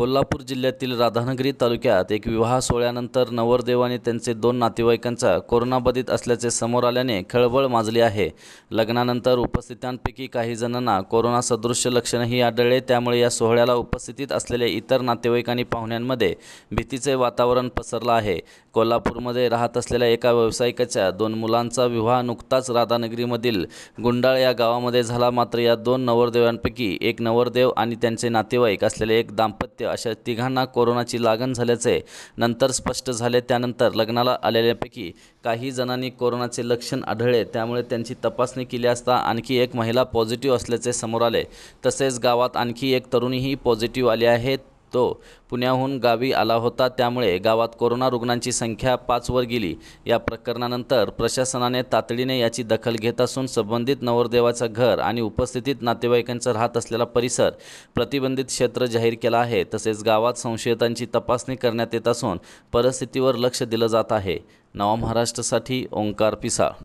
कोल्हापूर जिल्ह्यातील राधानगरी तालुक्यात एक विवाह सोहळ्यानंतर नवरदेव आणि त्यांचे दोन नातेवाईकांचा कोरोनाबाधित असल्याचे समोर आल्याने खळबळ माजली आहे लग्नानंतर उपस्थितांपैकी काही जणांना कोरोना सदृश्य लक्षणंही आढळले त्यामुळे या सोहळ्याला उपस्थितीत असलेल्या इतर नातेवाईक आणि पाहुण्यांमध्ये भीतीचे वातावरण पसरलं आहे कोल्हापूरमध्ये राहत असलेल्या एका व्यावसायिकाच्या दोन मुलांचा विवाह नुकताच राधानगरीमधील गुंडाळ या गावामध्ये झाला मात्र या दोन नवरदेवांपैकी एक नवरदेव आणि त्यांचे नातेवाईक असलेले एक दाम्पत्य अशा तिघांना कोरोनाची लागण झाल्याचे नंतर स्पष्ट झाले त्यानंतर लग्नाला आलेल्यापैकी काही जणांनी कोरोनाचे लक्षण आढळले त्यामुळे त्यांची तपासणी केली असता आणखी एक महिला पॉझिटिव्ह असल्याचे समोर आले तसेच गावात आणखी एक तरुणीही पॉझिटिव्ह आली आहे तो पुण्याहून गावी आला होता त्यामुळे गावात कोरोना रुग्णांची संख्या पाचवर गेली या प्रकरणानंतर प्रशासनाने तातडीने याची दखल घेत असून संबंधित नवरदेवाचं घर आणि उपस्थितीत नातेवाईकांचा राहत असलेला परिसर प्रतिबंधित क्षेत्र जाहीर केला आहे तसेच गावात संशयितांची तपासणी करण्यात येत असून परिस्थितीवर लक्ष दिलं जात आहे नवा महाराष्ट्रासाठी ओंकार पिसाळ